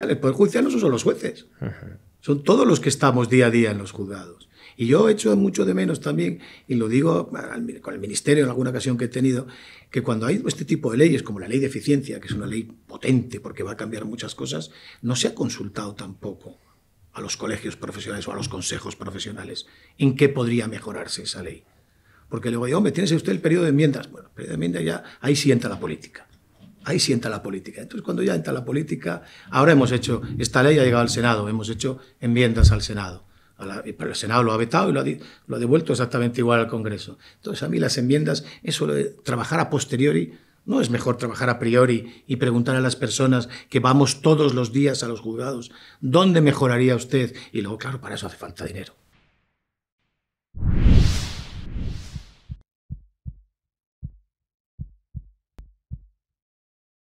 El Poder Judicial no son solo los jueces, son todos los que estamos día a día en los juzgados. Y yo he hecho mucho de menos también, y lo digo con el Ministerio en alguna ocasión que he tenido, que cuando hay este tipo de leyes, como la ley de eficiencia, que es una ley potente porque va a cambiar muchas cosas, no se ha consultado tampoco a los colegios profesionales o a los consejos profesionales en qué podría mejorarse esa ley. Porque luego digo, hombre, tiene usted el periodo de enmiendas. Bueno, el periodo de enmiendas ya, ahí sí entra la política. Ahí sí entra la política. Entonces, cuando ya entra la política, ahora hemos hecho, esta ley ha llegado al Senado, hemos hecho enmiendas al Senado. pero el Senado lo ha vetado y lo ha, lo ha, devuelto exactamente igual al Congreso. Entonces, a mí las enmiendas, eso de trabajar a posteriori, no es mejor trabajar a priori y preguntar a las personas que vamos todos los días a los juzgados, ¿dónde mejoraría usted? Y luego, claro, para eso hace falta dinero.